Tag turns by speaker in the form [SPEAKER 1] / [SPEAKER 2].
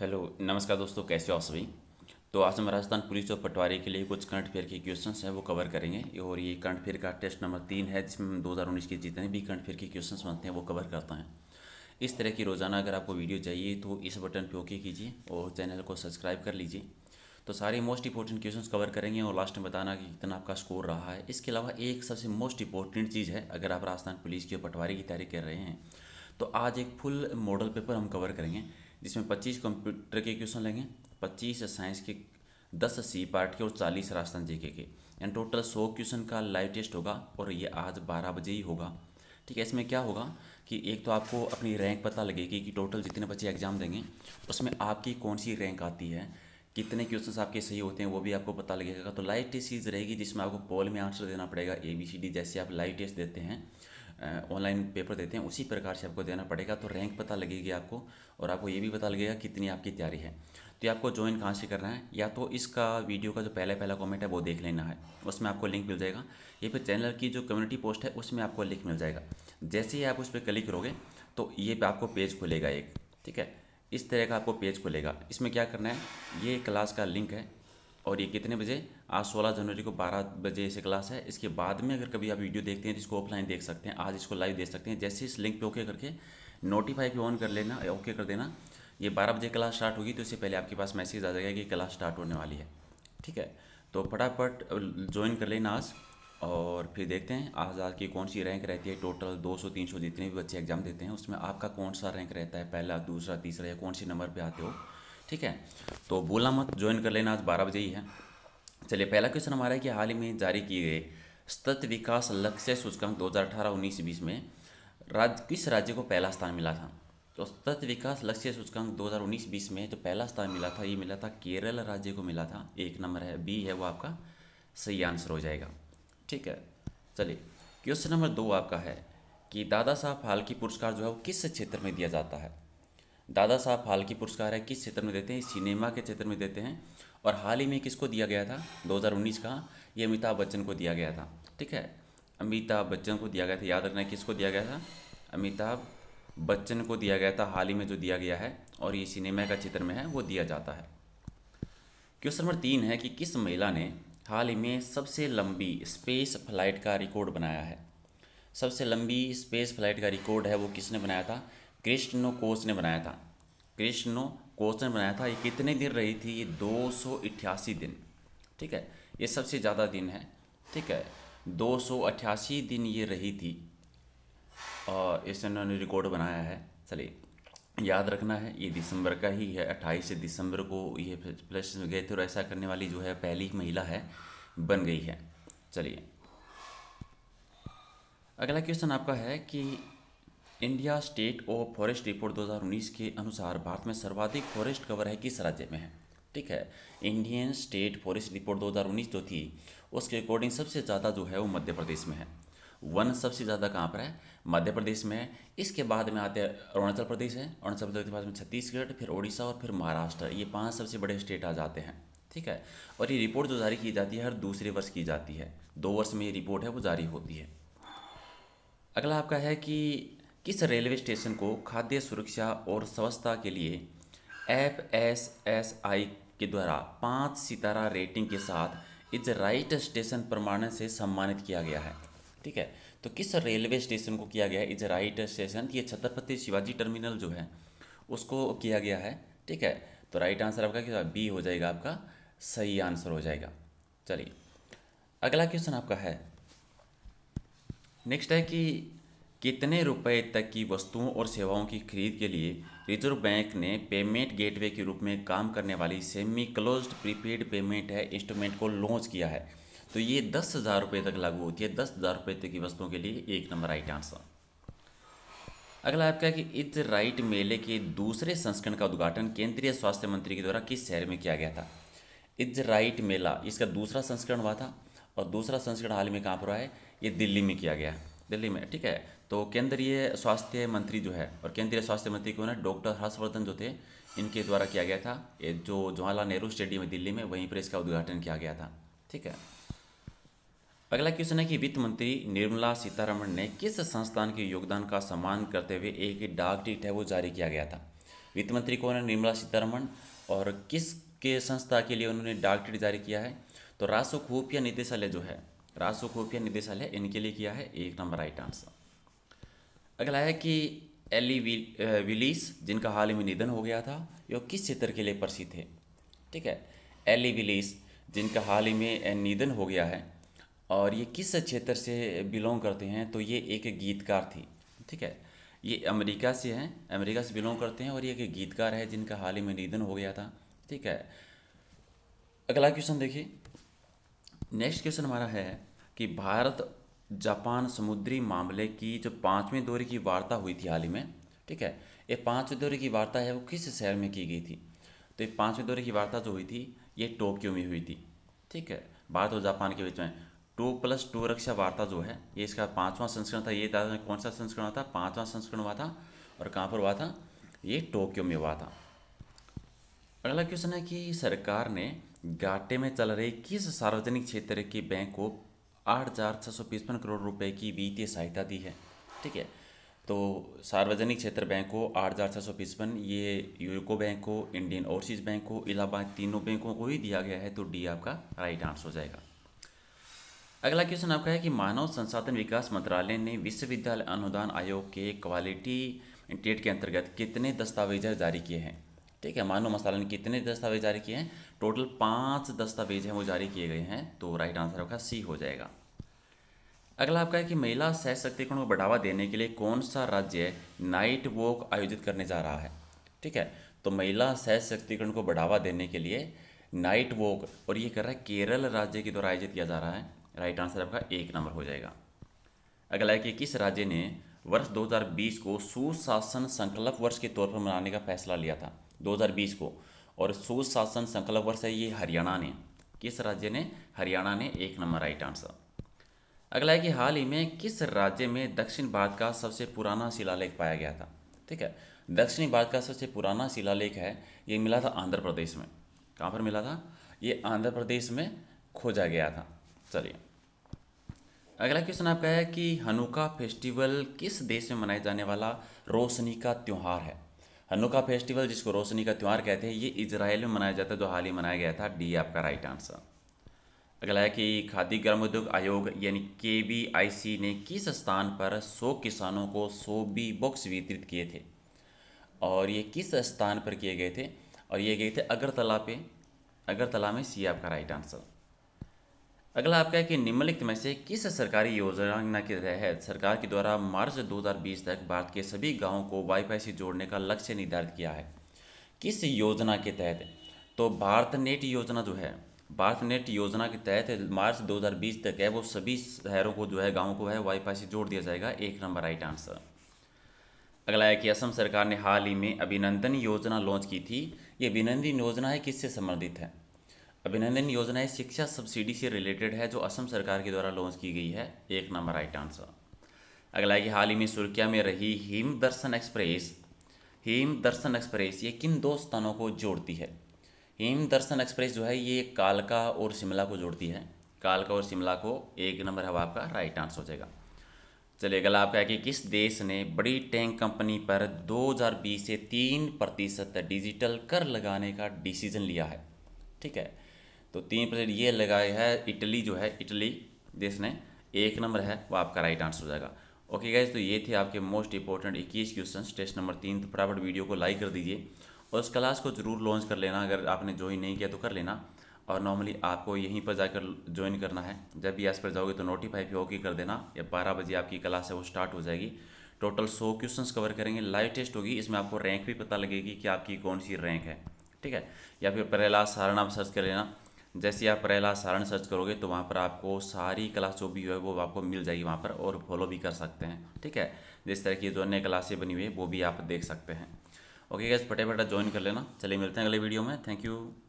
[SPEAKER 1] hello नमस्कार दोस्तों कैसे हो सभी तो आज हम राजस्थान पुलिस और पटवारी के लिए कुछ करंट अफेयर के क्वेश्चन हैं वो कवर करेंगे और ये करंट अफेयर का टेस्ट नंबर तीन है जिसमें हम उन्नीस के जितने भी करंट अफेयर के क्वेश्चन बनते हैं वो कवर करता है इस तरह की रोज़ाना अगर आपको वीडियो चाहिए तो इस बटन पर ओके कीजिए और चैनल को सब्सक्राइब कर लीजिए तो सारे मोस्ट इंपॉर्टेंट क्वेश्चन कवर करेंगे और लास्ट में बताना कि कितना आपका स्कोर रहा है इसके अलावा एक सबसे मोस्ट इंपॉर्टेंट चीज़ है अगर आप राजस्थान पुलिस की और पटवारी की तैयारी कर रहे हैं तो आज एक फुल मॉडल पेपर हम कवर करेंगे जिसमें 25 कंप्यूटर के क्वेश्चन लेंगे 25 साइंस के 10 सी पार्ट के और 40 राजस्थान जीके के एंड टोटल 100 क्वेश्चन का लाइव टेस्ट होगा और ये आज 12 बजे ही होगा ठीक है इसमें क्या होगा कि एक तो आपको अपनी रैंक पता लगेगी कि टोटल जितने बच्चे एग्ज़ाम देंगे उसमें आपकी कौन सी रैंक आती है कितने क्वेश्चन आपके सही होते हैं वो भी आपको पता लगेगा तो लाइव टेस्ट चीज़ रहेगी जिसमें आपको पोल में आंसर देना पड़ेगा ए बी सी डी जैसे आप लाइव टेस्ट देते हैं ऑनलाइन पेपर देते हैं उसी प्रकार से आपको देना पड़ेगा तो रैंक पता लगेगी आपको और आपको ये भी पता लगेगा कितनी आपकी तैयारी है तो ये आपको ज्वाइन कहाँ से करना है या तो इसका वीडियो का जो पहला पहला कमेंट है वो देख लेना है उसमें आपको लिंक मिल जाएगा या फिर चैनल की जो कम्युनिटी पोस्ट है उसमें आपको लिंक मिल जाएगा जैसे ही आप उस पर क्लिक करोगे तो ये आपको पेज खुलेगा एक ठीक है इस तरह का आपको पेज खुलेगा इसमें क्या करना है ये क्लास का लिंक है और ये कितने बजे आज 16 जनवरी को 12 बजे से क्लास है इसके बाद में अगर कभी आप वीडियो देखते हैं तो इसको ऑफलाइन देख सकते हैं आज इसको लाइव देख सकते हैं जैसे इस लिंक पे ओके करके नोटिफाई पे ऑन कर लेना ओके कर देना ये 12 बजे क्लास स्टार्ट होगी तो इससे पहले आपके पास मैसेज आ जाएगा कि क्लास स्टार्ट होने वाली है ठीक है तो फटाफट ज्वाइन कर लेना आज और फिर देखते हैं आज आज की कौन सी रैंक रहती है टोटल दो सौ जितने भी बच्चे एग्जाम देते हैं उसमें आपका कौन सा रैंक रहता है पहला दूसरा तीसरा या कौन से नंबर पर आते हो ठीक है तो बोला मत ज्वाइन कर लेना आज बारह बजे ही है चलिए पहला क्वेश्चन हमारा है कि हाल ही में जारी किए गए सतत विकास लक्ष्य सूचकांक 2018 उन्नीस बीस में राज्य किस राज्य को पहला स्थान मिला था तो सतत विकास लक्ष्य सूचकांक 2019 बीस में जो पहला स्थान मिला था ये मिला था केरल राज्य को मिला था एक नंबर है बी है वो आपका सही आंसर हो जाएगा ठीक है चलिए क्वेश्चन नंबर दो आपका है कि दादा साहब फाल्के पुरस्कार जो है वो किस क्षेत्र में दिया जाता है दादा साहब फाल्के पुरस्कार है किस क्षेत्र में देते हैं सिनेमा के क्षेत्र में देते हैं और हाल ही में किसको दिया गया था 2019 का ये अमिताभ बच्चन को दिया गया था ठीक है अमिताभ बच्चन को दिया गया था याद रखना है किसको दिया गया था अमिताभ बच्चन को दिया गया था हाल ही में जो दिया गया है और ये सिनेमा का क्षेत्र में है वो दिया जाता है क्वेश्चन नंबर तीन है कि किस महिला ने हाल ही में सबसे लंबी स्पेस फ्लाइट का रिकॉर्ड बनाया है सबसे लंबी स्पेस फ्लाइट का रिकॉर्ड है वो किसने बनाया था कृष्ण कोष ने बनाया था कृष्ण कोष ने बनाया था ये कितने दिन रही थी ये दो दिन ठीक है ये सबसे ज़्यादा दिन है ठीक है दो दिन ये रही थी और इसे उन्होंने रिकॉर्ड बनाया है चलिए याद रखना है ये दिसंबर का ही है अट्ठाईस दिसंबर को ये प्लस गए थे और ऐसा करने वाली जो है पहली महिला है बन गई है चलिए अगला क्वेश्चन आपका है कि India State of Forest Report 2019 के अनुसार भारत में सर्वाधिक फॉरेस्ट कवर है किस राज्य में है ठीक है इंडियन स्टेट फॉरेस्ट रिपोर्ट 2019 जो थी उसके अकॉर्डिंग सबसे ज़्यादा जो है वो मध्य प्रदेश में है वन सबसे ज़्यादा कहाँ पर है मध्य प्रदेश में है इसके बाद में आते हैं अरुणाचल प्रदेश है अरुणाचल प्रदेश के बाद में छत्तीसगढ़ फिर उड़ीसा और फिर महाराष्ट्र ये पाँच सबसे बड़े स्टेट आ जाते हैं ठीक है और ये रिपोर्ट जो जारी की जाती है हर दूसरे वर्ष की जाती है दो वर्ष में ये रिपोर्ट है वो जारी होती है अगला आपका है कि किस रेलवे स्टेशन को खाद्य सुरक्षा और स्वच्छता के लिए एफ एस एस आई के द्वारा पाँच सितारा रेटिंग के साथ इज राइट स्टेशन प्रमाणन से सम्मानित किया गया है ठीक है तो किस रेलवे स्टेशन को किया गया है इज राइट स्टेशन ये छत्रपति शिवाजी टर्मिनल जो है उसको किया गया है ठीक है तो राइट आंसर आपका क्या बी हो जाएगा आपका सही आंसर हो जाएगा चलिए अगला क्वेश्चन आपका है नेक्स्ट है कि कितने रुपए तक की वस्तुओं और सेवाओं की खरीद के लिए रिजर्व बैंक ने पेमेंट गेटवे के रूप में काम करने वाली सेमी क्लोज्ड प्रीपेड पेमेंट है इंस्ट्रूमेंट को लॉन्च किया है तो ये दस हज़ार रुपये तक लागू होती है दस हज़ार रुपये तक की वस्तुओं के लिए एक नंबर राइट आंसर अगला आपका कि इज राइट मेले के दूसरे संस्करण का उद्घाटन केंद्रीय स्वास्थ्य मंत्री के द्वारा किस शहर में किया गया था इज राइट मेला इसका दूसरा संस्करण हुआ था और दूसरा संस्करण हाल में कहाँ पर हुआ है ये दिल्ली में किया गया दिल्ली में ठीक है तो केंद्रीय स्वास्थ्य मंत्री जो है और केंद्रीय स्वास्थ्य मंत्री कौन है डॉक्टर हर्षवर्धन जो थे इनके द्वारा किया गया था ये जो जवाहरलाल नेहरू स्टेडियम है दिल्ली में वहीं पर इसका उद्घाटन किया गया था ठीक है अगला क्वेश्चन है कि वित्त मंत्री निर्मला सीतारमण ने किस संस्थान के योगदान का सम्मान करते हुए एक डाक टिकट है वो जारी किया गया था वित्त मंत्री कौन है निर्मला सीतारमण और किस के संस्था के लिए उन्होंने डाक टिकट जारी किया है तो राजस्व खुफिया निदेशालय जो है राजस्व खुफिया निदेशालय इनके लिए किया है एक नंबर राइट आंसर अगला है कि एली विलीस e जिनका हाल ही में निधन हो गया था यह किस क्षेत्र के लिए प्रसिद्ध है ठीक है एली विलीस e जिनका हाल ही में निधन हो गया है और ये किस क्षेत्र से बिलोंग करते हैं तो ये एक गीतकार थी ठीक है ये अमेरिका से हैं अमेरिका से बिलोंग करते हैं और ये एक गीतकार है जिनका हाल ही में निधन हो गया था ठीक है अगला क्वेश्चन देखिए नेक्स्ट क्वेश्चन हमारा है कि भारत जापान समुद्री मामले की जो पाँचवें दौरे की वार्ता हुई थी हाल ही में ठीक है ये पाँचवें दौरे की वार्ता है वो किस शहर में की गई थी तो ये पाँचवें दौरे की वार्ता जो हुई थी ये टोक्यो में हुई थी ठीक है भारत और जापान के बीच में टू प्लस टू रक्षा वार्ता जो है ये इसका पाँचवां संस्करण था ये दादा कौन सा संस्करण था पाँचवा संस्करण हुआ था और कहाँ पर हुआ था ये टोक्यो में हुआ था अगला क्वेश्चन है कि सरकार ने घाटे में चल रहे किस सार्वजनिक क्षेत्र के बैंक को आठ हज़ार छः सौ पचपन करोड़ रुपए की वित्तीय सहायता दी है ठीक है तो सार्वजनिक क्षेत्र बैंक को आठ हज़ार छः सौ पचपन ये यूको बैंक को इंडियन ओवरसीज बैंक को इलाहाबाद तीनों बैंकों को ही दिया गया है तो डी आपका राइट आंसर हो जाएगा अगला क्वेश्चन आपका है कि मानव संसाधन विकास मंत्रालय ने विश्वविद्यालय अनुदान आयोग के क्वालिटी इंटेट के अंतर्गत कितने दस्तावेज जारी किए हैं ठीक है मानो मसाला ने कितने दस्तावेज जारी किए हैं टोटल पांच दस्तावेज हैं वो जारी किए गए हैं तो राइट आंसर आपका सी हो जाएगा अगला आपका है कि महिला सह को बढ़ावा देने के लिए कौन सा राज्य नाइट वॉक आयोजित करने जा रहा है ठीक है तो महिला सह को बढ़ावा देने के लिए नाइट वॉक और ये कर रहा है केरल राज्य के द्वारा आयोजित किया जा रहा है राइट आंसर आपका एक नंबर हो जाएगा अगला है कि किस राज्य ने वर्ष 2020 को सुशासन संकल्प वर्ष के तौर पर मनाने का फैसला लिया था 2020 को और सुशासन संकल्प वर्ष है ये हरियाणा ने किस राज्य ने हरियाणा ने एक नंबर राइट आंसर अगला है कि हाल ही में किस राज्य में दक्षिण भारत का सबसे पुराना शिलालेख पाया गया था ठीक है दक्षिणी भारत का सबसे पुराना शिलालेख है ये मिला था आंध्र प्रदेश में कहाँ पर मिला था ये आंध्र प्रदेश में खोजा गया था चलिए अगला क्वेश्चन आपका है कि हनुका फेस्टिवल किस देश में मनाया जाने वाला रोशनी का त्यौहार है हनुका फेस्टिवल जिसको रोशनी का त्यौहार कहते हैं ये इसराइल में मनाया जाता है जो हाल ही मनाया गया था डी आपका राइट आंसर अगला है कि खादी ग्राम उद्योग आयोग यानी के बी आई सी ने किस स्थान पर 100 किसानों को 100 बी बॉक्स वितरित किए थे और ये किस स्थान पर किए गए थे और ये गए थे अगरतला पे अगरतला में सी आपका राइट आंसर अगला आपका है कि निम्नलिखित में से किस सरकारी योजना के तहत सरकार के द्वारा मार्च 2020 तक भारत के सभी गांवों को वाईफाई से जोड़ने का लक्ष्य निर्धारित किया है किस योजना के तहत तो भारत नेट योजना जो है भारत नेट योजना के तहत मार्च 2020 तक है वो सभी शहरों को जो है गाँव को है वाईफाई से जोड़ दिया जाएगा एक नंबर राइट आंसर अगला है कि असम सरकार ने हाल ही में अभिनंदन योजना लॉन्च की थी ये अभिनंदन योजना है किससे संबंधित है अभिनंदन योजनाएं शिक्षा सब्सिडी से रिलेटेड है जो असम सरकार के द्वारा लॉन्च की गई है एक नंबर राइट आंसर अगला है कि हाल ही में सुर्खिया में रही हिम दर्शन एक्सप्रेस हिम दर्शन एक्सप्रेस ये किन दो स्थानों को जोड़ती है हिम दर्शन एक्सप्रेस जो है ये कालका और शिमला को जोड़ती है कालका और शिमला को एक नंबर है आपका राइट आंसर हो जाएगा चलिए अगला आपका है कि किस देश ने बड़ी टैंक कंपनी पर 2020 से 3 प्रतिशत डिजिटल कर लगाने का डिसीजन लिया है ठीक है तो तीन परसेंट ये लगाया है इटली जो है इटली जिसने एक नंबर है वो आपका राइट आंसर हो जाएगा ओके गाइज तो ये थे आपके मोस्ट इंपॉर्टेंट इक्कीस क्वेश्चन टेस्ट नंबर तीन तो फटाफट वीडियो को लाइक कर दीजिए और उस क्लास को जरूर लॉन्च कर लेना अगर आपने ज्वाइन नहीं किया तो कर लेना और नॉर्मली आपको यहीं पर जाकर ज्वाइन करना है जब भी इस पर जाओगे तो नोटिफाई भी होगी कर देना या बारह बजे आपकी क्लास है वो स्टार्ट हो जाएगी टोटल सौ क्वेश्चंस कवर करेंगे लाइव टेस्ट होगी इसमें आपको रैंक भी पता लगेगी कि आपकी कौन सी रैंक है ठीक है या फिर प्रहलाद सारा नाम सर्च कर लेना जैसे आप रैला सारण सर्च करोगे तो वहाँ पर आपको सारी क्लास जो भी है वो आपको मिल जाएगी वहाँ पर और फॉलो भी कर सकते हैं ठीक है जिस तरह की जो अन्य क्लासें बनी हुई है वो भी आप देख सकते हैं ओके गैस फटा ज्वाइन कर लेना चलिए मिलते हैं अगले वीडियो में थैंक यू